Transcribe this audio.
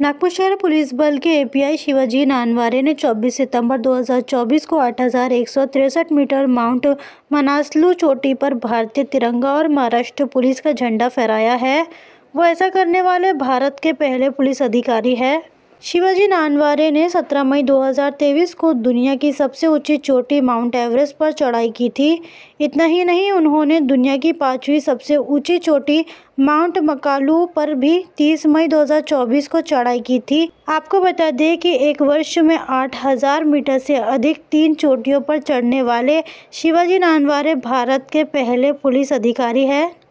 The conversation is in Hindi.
नागपुर शहर पुलिस बल के एपीआई शिवाजी नानवारे ने 24 सितंबर 2024 को आठ मीटर माउंट मनासलू चोटी पर भारतीय तिरंगा और महाराष्ट्र पुलिस का झंडा फहराया है वो ऐसा करने वाले भारत के पहले पुलिस अधिकारी है शिवाजी नानवारे ने 17 मई 2023 को दुनिया की सबसे ऊंची चोटी माउंट एवरेस्ट पर चढ़ाई की थी इतना ही नहीं उन्होंने दुनिया की पांचवी सबसे ऊंची चोटी माउंट मकालू पर भी 30 मई 2024 को चढ़ाई की थी आपको बता दें कि एक वर्ष में 8000 मीटर से अधिक तीन चोटियों पर चढ़ने वाले शिवाजी नानवारे भारत के पहले पुलिस अधिकारी है